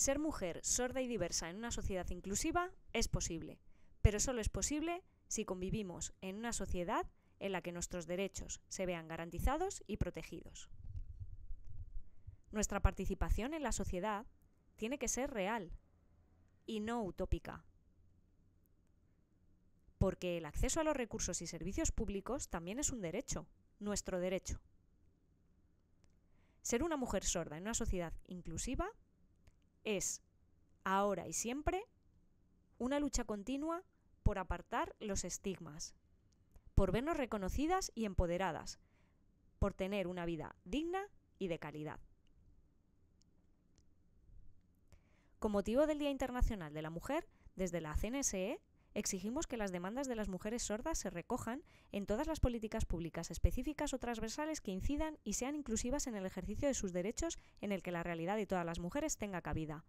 Ser mujer sorda y diversa en una sociedad inclusiva es posible, pero solo es posible si convivimos en una sociedad en la que nuestros derechos se vean garantizados y protegidos. Nuestra participación en la sociedad tiene que ser real y no utópica, porque el acceso a los recursos y servicios públicos también es un derecho, nuestro derecho. Ser una mujer sorda en una sociedad inclusiva es, ahora y siempre, una lucha continua por apartar los estigmas, por vernos reconocidas y empoderadas, por tener una vida digna y de calidad. Con motivo del Día Internacional de la Mujer, desde la CNSE Exigimos que las demandas de las mujeres sordas se recojan en todas las políticas públicas específicas o transversales que incidan y sean inclusivas en el ejercicio de sus derechos en el que la realidad de todas las mujeres tenga cabida.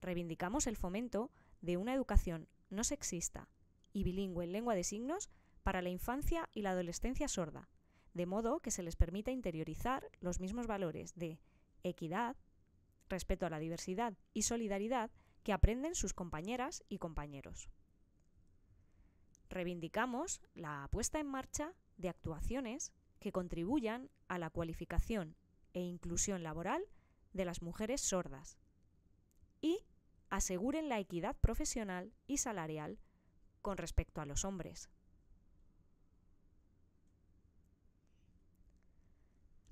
Reivindicamos el fomento de una educación no sexista y bilingüe en lengua de signos para la infancia y la adolescencia sorda, de modo que se les permita interiorizar los mismos valores de equidad, respeto a la diversidad y solidaridad que aprenden sus compañeras y compañeros reivindicamos la puesta en marcha de actuaciones que contribuyan a la cualificación e inclusión laboral de las mujeres sordas y aseguren la equidad profesional y salarial con respecto a los hombres.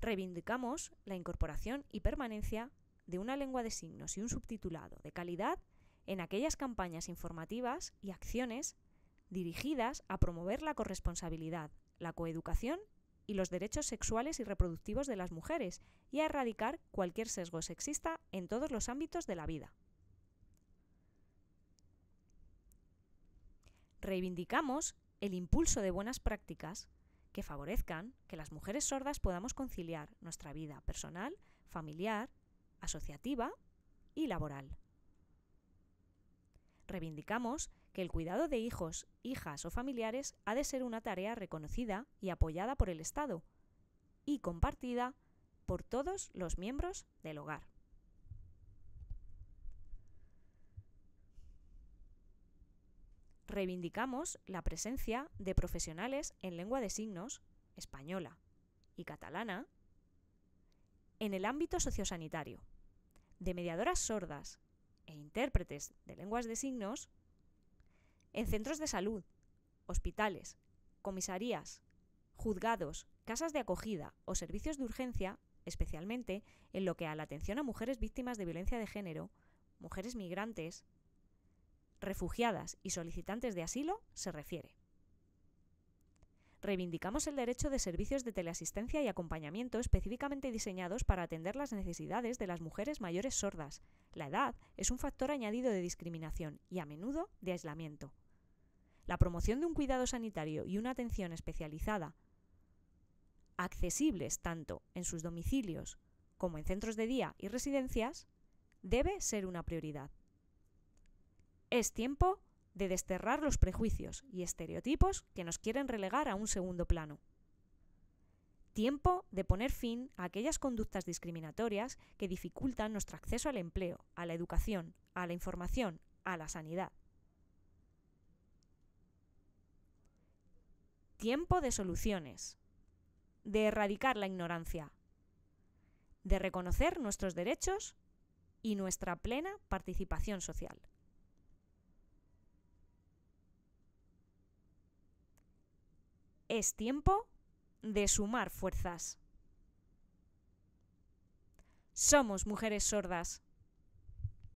Reivindicamos la incorporación y permanencia de una lengua de signos y un subtitulado de calidad en aquellas campañas informativas y acciones dirigidas a promover la corresponsabilidad, la coeducación y los derechos sexuales y reproductivos de las mujeres y a erradicar cualquier sesgo sexista en todos los ámbitos de la vida. Reivindicamos el impulso de buenas prácticas que favorezcan que las mujeres sordas podamos conciliar nuestra vida personal, familiar, asociativa y laboral. Reivindicamos que el cuidado de hijos, hijas o familiares ha de ser una tarea reconocida y apoyada por el Estado y compartida por todos los miembros del hogar. Reivindicamos la presencia de profesionales en lengua de signos española y catalana en el ámbito sociosanitario, de mediadoras sordas e intérpretes de lenguas de signos en centros de salud, hospitales, comisarías, juzgados, casas de acogida o servicios de urgencia, especialmente en lo que a la atención a mujeres víctimas de violencia de género, mujeres migrantes, refugiadas y solicitantes de asilo se refiere reivindicamos el derecho de servicios de teleasistencia y acompañamiento específicamente diseñados para atender las necesidades de las mujeres mayores sordas. La edad es un factor añadido de discriminación y a menudo de aislamiento. La promoción de un cuidado sanitario y una atención especializada, accesibles tanto en sus domicilios como en centros de día y residencias, debe ser una prioridad. Es tiempo de desterrar los prejuicios y estereotipos que nos quieren relegar a un segundo plano. Tiempo de poner fin a aquellas conductas discriminatorias que dificultan nuestro acceso al empleo, a la educación, a la información, a la sanidad. Tiempo de soluciones, de erradicar la ignorancia, de reconocer nuestros derechos y nuestra plena participación social. Es tiempo de sumar fuerzas. Somos mujeres sordas.